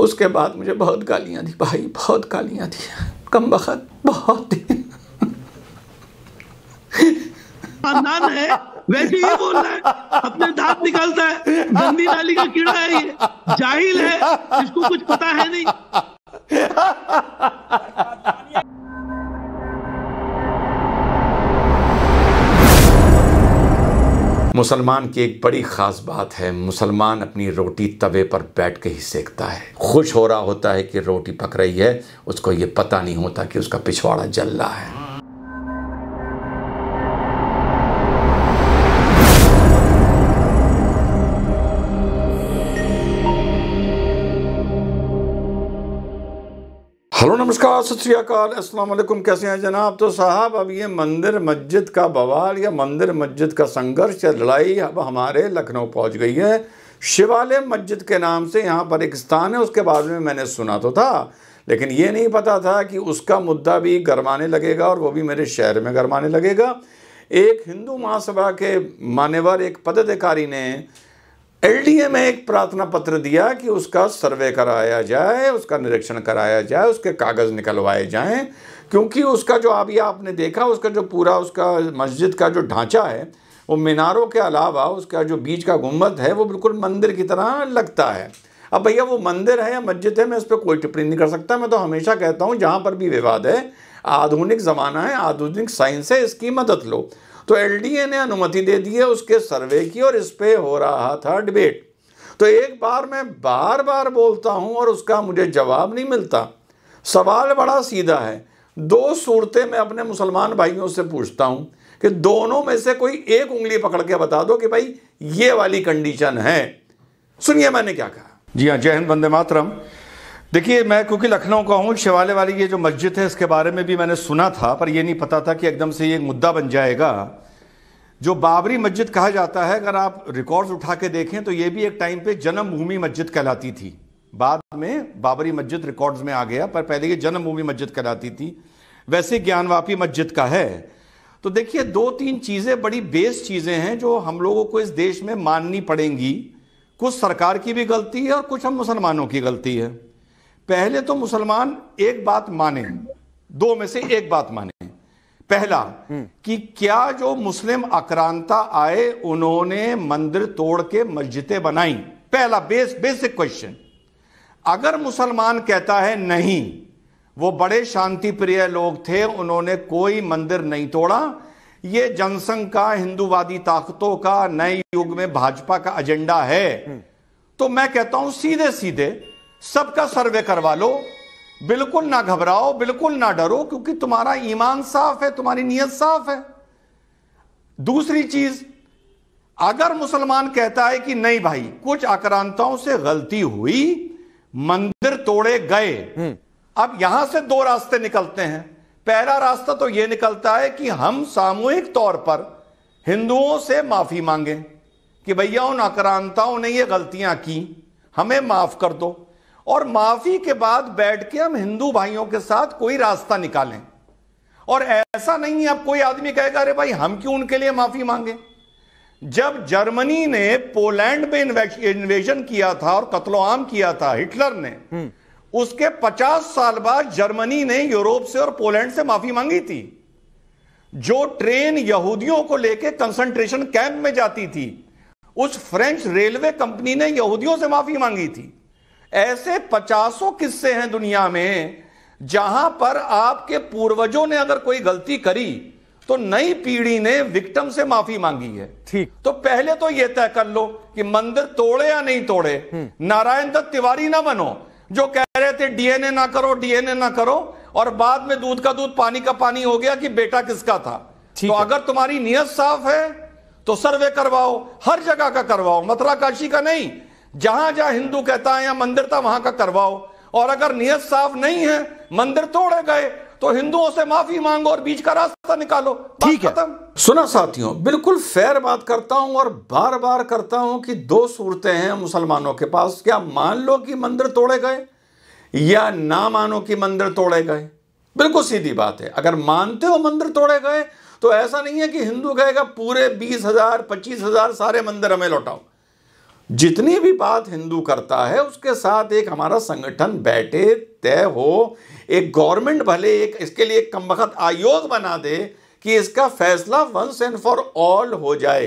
उसके बाद मुझे बहुत गालियाँ दी भाई बहुत गालियाँ दी कम बखत बहुत दी है वैसे ही बोल रहा है अपने दांत निकालता है गंदी नाली का कीड़ा है ये जाहिल है इसको कुछ पता है नहीं मुसलमान की एक बड़ी ख़ास बात है मुसलमान अपनी रोटी तवे पर बैठ के ही सेकता है खुश हो रहा होता है कि रोटी पक रही है उसको ये पता नहीं होता कि उसका पिछवाड़ा जल रहा है हेलो नमस्कार सत श्रीकाल अस्सलाम वालेकुम कैसे हैं जनाब तो साहब अब ये मंदिर मस्जिद का बवाल या मंदिर मस्जिद का संघर्ष या लड़ाई अब हमारे लखनऊ पहुंच गई है शिवालय मस्जिद के नाम से यहाँ पर एक स्थान है उसके बारे में मैंने सुना तो था लेकिन ये नहीं पता था कि उसका मुद्दा भी गरमाने लगेगा और वो भी मेरे शहर में गरमाने लगेगा एक हिंदू महासभा के मान्यवर एक पदाधिकारी ने एलडीए में एक प्रार्थना पत्र दिया कि उसका सर्वे कराया जाए उसका निरीक्षण कराया जाए उसके कागज़ निकलवाए जाएं क्योंकि उसका जो अभी आपने देखा उसका जो पूरा उसका मस्जिद का जो ढांचा है वो मीनारों के अलावा उसका जो बीच का गुम्बद है वो बिल्कुल मंदिर की तरह लगता है अब भैया वो मंदिर है या मस्जिद है मैं उस पर कोई टिप्पणी नहीं कर सकता मैं तो हमेशा कहता हूँ जहाँ पर भी विवाद है आधुनिक ज़माना है आधुनिक साइंस है इसकी मदद लो तो एलडीए ने अनुमति दे दी है उसके सर्वे की और इस पर हो रहा था डिबेट तो एक बार मैं बार बार बोलता हूं और उसका मुझे जवाब नहीं मिलता सवाल बड़ा सीधा है दो सूरतें मैं अपने मुसलमान भाइयों से पूछता हूं कि दोनों में से कोई एक उंगली पकड़ के बता दो कि भाई ये वाली कंडीशन है सुनिए मैंने क्या कहा जी हाँ जय हिंद वंदे मातरम देखिए मैं क्योंकि लखनऊ का हूँ शिवालय वाली ये जो मस्जिद है इसके बारे में भी मैंने सुना था पर यह नहीं पता था कि एकदम से ये मुद्दा बन जाएगा जो बाबरी मस्जिद कहा जाता है अगर आप रिकॉर्ड्स उठा के देखें तो ये भी एक टाइम पे जन्मभूमि मस्जिद कहलाती थी बाद में बाबरी मस्जिद रिकॉर्ड्स में आ गया पर पहले ये जन्मभूमि मस्जिद कहलाती थी वैसे ज्ञानवापी मस्जिद का है तो देखिए दो तीन चीज़ें बड़ी बेस चीज़ें हैं जो हम लोगों को इस देश में माननी पड़ेंगी कुछ सरकार की भी गलती है और कुछ हम मुसलमानों की गलती है पहले तो मुसलमान एक बात माने दो में से एक बात माने पहला हम्म। कि क्या जो मुस्लिम अक्रांता आए उन्होंने मंदिर तोड़ के मस्जिदें बनाई पहला बेस बेसिक क्वेश्चन अगर मुसलमान कहता है नहीं वो बड़े शांति प्रिय लोग थे उन्होंने कोई मंदिर नहीं तोड़ा ये जनसंघ का हिंदूवादी ताकतों का नए युग में भाजपा का एजेंडा है हम्म। तो मैं कहता हूं सीधे सीधे सबका सर्वे करवा लो बिल्कुल ना घबराओ बिल्कुल ना डरो क्योंकि तुम्हारा ईमान साफ है तुम्हारी नीयत साफ है दूसरी चीज अगर मुसलमान कहता है कि नहीं भाई कुछ आक्रांताओं से गलती हुई मंदिर तोड़े गए हम्म। अब यहां से दो रास्ते निकलते हैं पहला रास्ता तो यह निकलता है कि हम सामूहिक तौर पर हिंदुओं से माफी मांगे कि भैया उन आक्रांताओं ने ये गलतियां की हमें माफ कर दो और माफी के बाद बैठ के हम हिंदू भाइयों के साथ कोई रास्ता निकालें और ऐसा नहीं है अब कोई आदमी कहेगा अरे भाई हम क्यों उनके लिए माफी मांगे जब जर्मनी ने पोलैंड में इन्वेजन किया था और कत्लोआम किया था हिटलर ने हम्म। उसके 50 साल बाद जर्मनी ने यूरोप से और पोलैंड से माफी मांगी थी जो ट्रेन यहूदियों को लेकर कंसंट्रेशन कैंप में जाती थी उस फ्रेंच रेलवे कंपनी ने यहूदियों से माफी मांगी थी ऐसे पचासों किस्से हैं दुनिया में जहां पर आपके पूर्वजों ने अगर कोई गलती करी तो नई पीढ़ी ने विक्टम से माफी मांगी है ठीक तो पहले तो यह तय कर लो कि मंदिर तोड़े या नहीं तोड़े हम्म। नारायण दत्त तिवारी ना बनो जो कह रहे थे डीएनए ना करो डीएनए ना करो और बाद में दूध का दूध पानी का पानी हो गया कि बेटा किसका था तो अगर तुम्हारी नियत साफ है तो सर्वे करवाओ हर जगह का करवाओ मथुरा काशी का नहीं जहां जहां हिंदू कहता है या मंदिर था वहां का करवाओ और अगर नियत साफ नहीं है मंदिर तोड़े गए तो हिंदुओं से माफी मांगो और बीच का रास्ता निकालो ठीक है सुना साथियों बिल्कुल फेयर बात करता हूं और बार बार करता हूं कि दो सूरतें हैं मुसलमानों के पास क्या मान लो कि मंदिर तोड़े गए या ना मानो कि मंदिर तोड़े गए बिल्कुल सीधी बात है अगर मानते हो मंदिर तोड़े गए तो ऐसा नहीं है कि हिंदू कहेगा पूरे बीस हजार पच्चीस हजार सारे मंदिर हमें लौटाओ जितनी भी बात हिंदू करता है उसके साथ एक हमारा संगठन बैठे तय हो एक गवर्नमेंट भले एक इसके लिए एक कम वक्त आयोग बना दे कि इसका फैसला वंस एंड फॉर ऑल हो जाए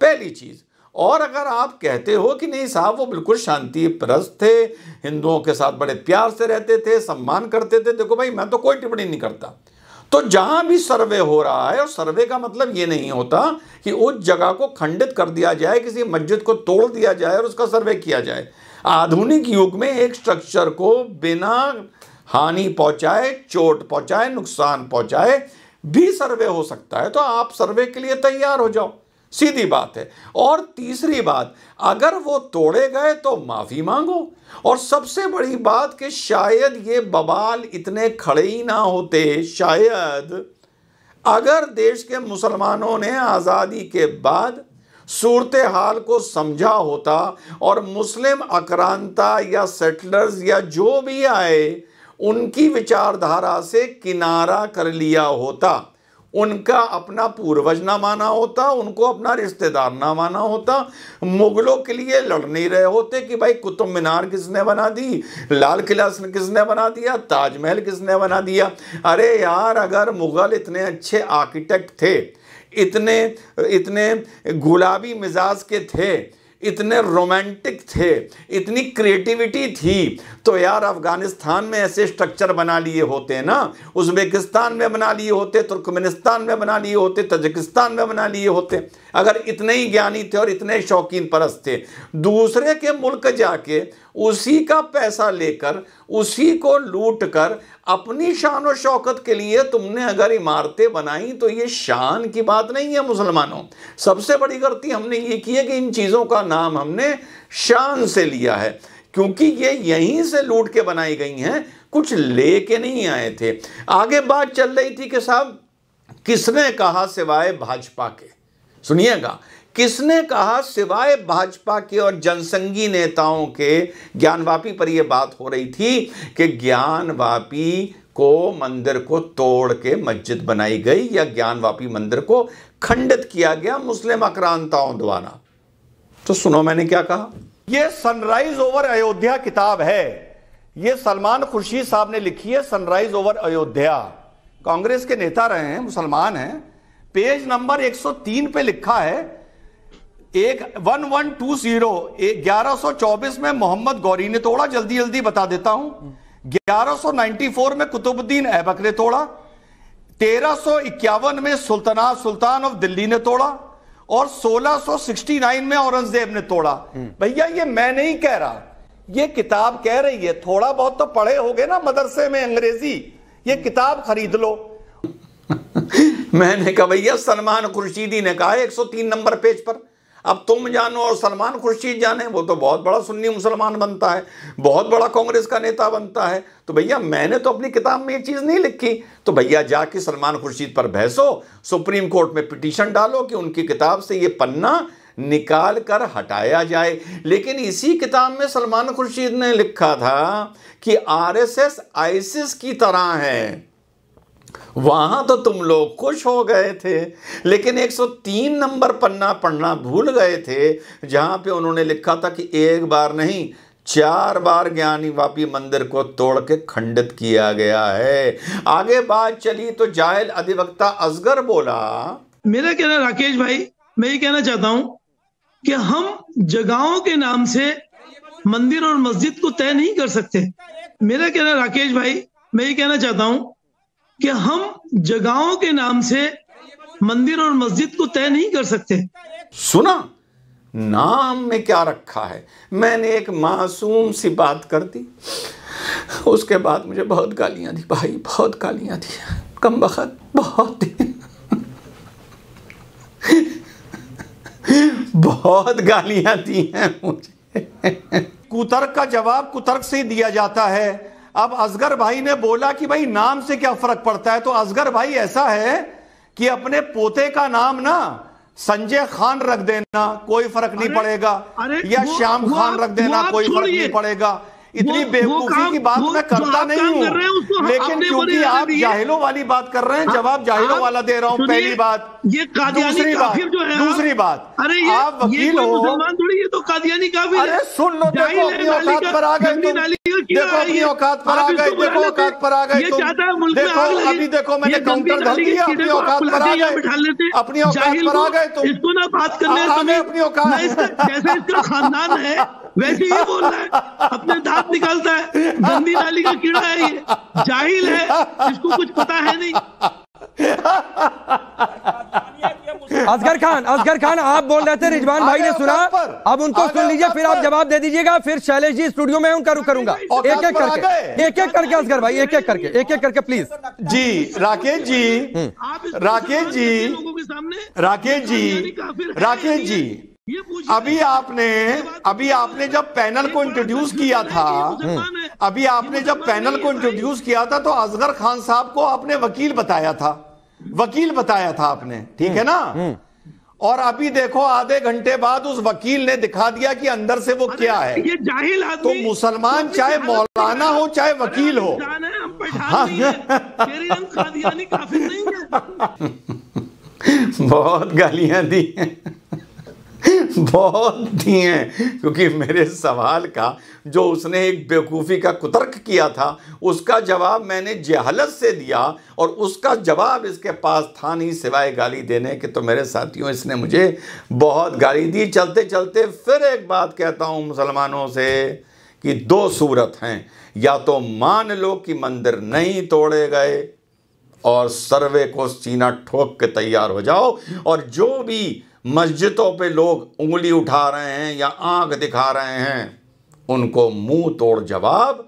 पहली चीज़ और अगर आप कहते हो कि नहीं साहब वो बिल्कुल शांति प्रस्त थे हिंदुओं के साथ बड़े प्यार से रहते थे सम्मान करते थे देखो भाई मैं तो कोई टिप्पणी नहीं करता तो जहां भी सर्वे हो रहा है और सर्वे का मतलब ये नहीं होता कि उस जगह को खंडित कर दिया जाए किसी मस्जिद को तोड़ दिया जाए और उसका सर्वे किया जाए आधुनिक युग में एक स्ट्रक्चर को बिना हानि पहुंचाए चोट पहुंचाए नुकसान पहुंचाए भी सर्वे हो सकता है तो आप सर्वे के लिए तैयार हो जाओ सीधी बात है और तीसरी बात अगर वो तोड़े गए तो माफ़ी मांगो और सबसे बड़ी बात कि शायद ये बवाल इतने खड़े ही ना होते शायद अगर देश के मुसलमानों ने आज़ादी के बाद सूरत हाल को समझा होता और मुस्लिम अक्रांता या सेटलर्स या जो भी आए उनकी विचारधारा से किनारा कर लिया होता उनका अपना पूर्वज ना माना होता उनको अपना रिश्तेदार ना माना होता मुगलों के लिए लड़ नहीं रहे होते कि भाई कुतुब मीनार किसने बना दी लाल किला किसने बना दिया ताजमहल किसने बना दिया अरे यार अगर मुग़ल इतने अच्छे आर्किटेक्ट थे इतने इतने गुलाबी मिजाज के थे इतने रोमांटिक थे इतनी क्रिएटिविटी थी तो यार अफ़गानिस्तान में ऐसे स्ट्रक्चर बना लिए होते ना उज़्बेकिस्तान में बना लिए होते तुर्कमेनिस्तान में बना लिए होते तजिकिस्तान में बना लिए होते अगर इतने ही ज्ञानी थे और इतने शौकीन परस्त थे दूसरे के मुल्क जाके उसी का पैसा लेकर उसी को लूट कर अपनी शान और शौकत के लिए तुमने अगर इमारतें बनाई तो ये शान की बात नहीं है मुसलमानों सबसे बड़ी गलती हमने ये की है कि इन चीज़ों का नाम हमने शान से लिया है क्योंकि ये यहीं से लूट के बनाई गई हैं कुछ ले के नहीं आए थे आगे बात चल रही थी कि साहब किसने कहा सिवाय भाजपा के सुनिएगा किसने कहा सिवाय भाजपा के और जनसंघी नेताओं के ज्ञानवापी पर यह बात हो रही थी कि ज्ञानवापी को मंदिर को तोड़ के मस्जिद बनाई गई या ज्ञानवापी मंदिर को खंडित किया गया मुस्लिम आक्रांताओं द्वारा तो सुनो मैंने क्या कहा यह सनराइज ओवर अयोध्या किताब है यह सलमान खुर्शीद साहब ने लिखी है सनराइज ओवर अयोध्या कांग्रेस के नेता रहे हैं मुसलमान हैं पेज नंबर 103 पे लिखा है एक वन वन टू जीरो ग्यारह सौ चौबीस में मोहम्मद गौरी ने तोड़ा जल्दी जल्दी बता देता हूं ग्यारह सौ नाइनटी फोर में कुतुबुद्दीन ऐबक ने तोड़ा तेरह सौ इक्यावन में सुल्तना सुल्तान ऑफ दिल्ली ने तोड़ा और 1669 में औरंगजेब ने तोड़ा हम्म। भैया ये मैं नहीं कह रहा ये किताब कह रही है थोड़ा बहुत तो पढ़े गए ना मदरसे में अंग्रेजी ये किताब खरीद लो मैंने कहा भैया सलमान खुर्शीदी ने कहा 103 नंबर पेज पर अब तुम जानो और सलमान खुर्शीद जाने वो तो बहुत बड़ा सुन्नी मुसलमान बनता है बहुत बड़ा कांग्रेस का नेता बनता है तो भैया मैंने तो अपनी किताब में ये चीज़ नहीं लिखी तो भैया जाके सलमान खुर्शीद पर भैंसो सुप्रीम कोर्ट में पिटीशन डालो कि उनकी किताब से ये पन्ना निकाल कर हटाया जाए लेकिन इसी किताब में सलमान खुर्शीद ने लिखा था कि एस आइसिस की तरह है वहां तो तुम लोग खुश हो गए थे लेकिन 103 नंबर पन्ना पढ़ना भूल गए थे जहां पे उन्होंने लिखा था कि एक बार नहीं चार बार ज्ञानी वापी मंदिर को तोड़ के खंडित किया गया है आगे बात चली तो जाहिल अधिवक्ता असगर बोला मेरा कहना राकेश भाई मैं ये कहना चाहता हूं कि हम जगहों के नाम से मंदिर और मस्जिद को तय नहीं कर सकते मेरा कहना राकेश भाई मैं ये कहना चाहता हूं कि हम जगहों के नाम से मंदिर और मस्जिद को तय नहीं कर सकते सुना नाम में क्या रखा है मैंने एक मासूम सी बात कर दी उसके बाद मुझे बहुत गालियां दी भाई बहुत गालियां दी कम बखत बहुत बहुत गालियां दी हैं मुझे कुतर्क का जवाब कुतर्क से ही दिया जाता है अब असगर भाई ने बोला कि भाई नाम से क्या फर्क पड़ता है तो असगर भाई ऐसा है कि अपने पोते का नाम ना संजय खान रख देना कोई फर्क नहीं पड़ेगा या श्याम खान रख देना कोई फर्क नहीं पड़ेगा इतनी बेवकूफी की बात मैं करता नहीं हूँ लेकिन क्योंकि आप जाहिलों वाली बात कर रहे हैं हाँ, जवाब जाहिलों वाला दे रहा हूँ पहली बात ये दूसरी बात दूसरी बात अरे आप वकील हो तो कादियानी काफिर अरे सुन लो देखो अपनी औकात पर आ गए देखो अपनी औकात पर आ गए देखो औकात पर आ गए देखो अभी देखो मैंने काउंटर धर दिया अपनी औकात पर आ गए अपनी औकात पर आ गए तुम इसको ना बात करने अपनी औकात जैसे इसका खानदान है वैसे ही बोल रहा है अपने दांत निकालता है गंदी नाली का कीड़ा है ये जाहिल है इसको कुछ पता है नहीं असगर खान असगर खान आप बोल रहे थे रिजवान भाई ने सुना अब उनको सुन लीजिए फिर आप जवाब दे दीजिएगा फिर शैलेश जी स्टूडियो में उनका रुख करूंगा एक एक करके एक एक करके असगर भाई एक एक करके एक एक करके प्लीज जी राकेश जी हम्म। राकेश जी राकेश जी राकेश जी अभी आपने अभी आपने जब पैनल को इंट्रोड्यूस किया था अभी आपने जब पैनल को इंट्रोड्यूस किया था तो असगर खान साहब को आपने वकील बताया था वकील बताया था आपने ठीक है ना हम्म, हम्म। और अभी देखो आधे घंटे बाद उस वकील ने दिखा दिया कि अंदर से वो क्या है ये जाहिल तो मुसलमान चाहे मौलाना हो चाहे वकील हो बहुत गालियां दी हैं बहुत हैं क्योंकि मेरे सवाल का जो उसने एक बेवकूफ़ी का कुतर्क किया था उसका जवाब मैंने जहालत से दिया और उसका जवाब इसके पास था नहीं सिवाय गाली देने के तो मेरे साथियों इसने मुझे बहुत गाली दी चलते चलते फिर एक बात कहता हूँ मुसलमानों से कि दो सूरत हैं या तो मान लो कि मंदिर नहीं तोड़े गए और सर्वे को सीना ठोक के तैयार हो जाओ और जो भी मस्जिदों पे लोग उंगली उठा रहे हैं या आंख दिखा रहे हैं उनको मुंह तोड़ जवाब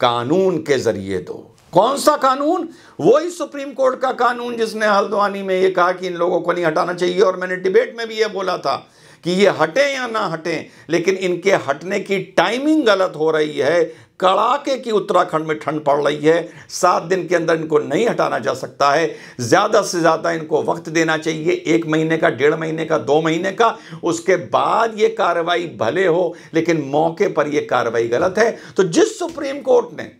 कानून के जरिए दो कौन सा कानून वही सुप्रीम कोर्ट का कानून जिसने हल्द्वानी में ये कहा कि इन लोगों को नहीं हटाना चाहिए और मैंने डिबेट में भी ये बोला था कि ये हटें या ना हटें लेकिन इनके हटने की टाइमिंग गलत हो रही है कड़ाके की उत्तराखंड में ठंड पड़ रही है सात दिन के अंदर इनको नहीं हटाना जा सकता है ज़्यादा से ज़्यादा इनको वक्त देना चाहिए एक महीने का डेढ़ महीने का दो महीने का उसके बाद ये कार्रवाई भले हो लेकिन मौके पर ये कार्रवाई गलत है तो जिस सुप्रीम कोर्ट ने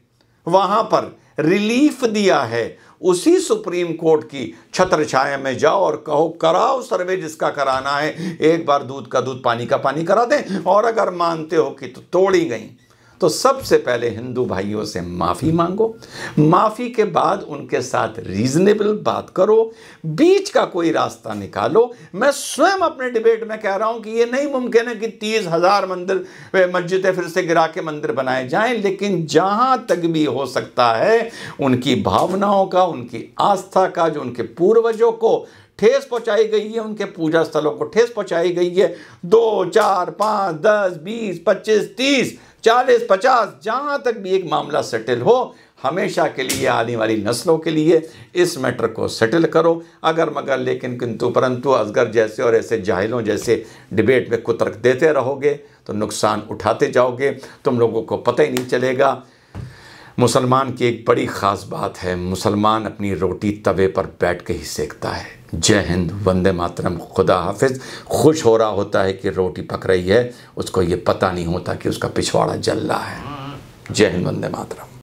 वहाँ पर रिलीफ दिया है उसी सुप्रीम कोर्ट की छत्र छाया में जाओ और कहो कराओ सर्वे जिसका कराना है एक बार दूध का दूध पानी का पानी करा दें और अगर मानते हो कि तो तोड़ी गई तो सबसे पहले हिंदू भाइयों से माफ़ी मांगो माफ़ी के बाद उनके साथ रीजनेबल बात करो बीच का कोई रास्ता निकालो मैं स्वयं अपने डिबेट में कह रहा हूं कि ये नहीं मुमकिन है कि तीस हज़ार मंदिर मस्जिदें फिर से गिरा के मंदिर बनाए जाएं लेकिन जहां तक भी हो सकता है उनकी भावनाओं का उनकी आस्था का जो उनके पूर्वजों को ठेस पहुंचाई गई है उनके पूजा स्थलों को ठेस पहुंचाई गई है दो चार पाँच दस बीस पच्चीस तीस चालीस पचास जहाँ तक भी एक मामला सेटल हो हमेशा के लिए आने वाली नस्लों के लिए इस मैटर को सेटल करो अगर मगर लेकिन किंतु परंतु असगर जैसे और ऐसे जाहिलों जैसे डिबेट में कुतर्क देते रहोगे तो नुकसान उठाते जाओगे तुम लोगों को पता ही नहीं चलेगा मुसलमान की एक बड़ी ख़ास बात है मुसलमान अपनी रोटी तवे पर बैठ के ही सेकता है जय हिंद वंदे मातरम खुदा हाफिज खुश हो रहा होता है कि रोटी पक रही है उसको ये पता नहीं होता कि उसका पिछवाड़ा जल रहा है जय हिंद वंदे मातरम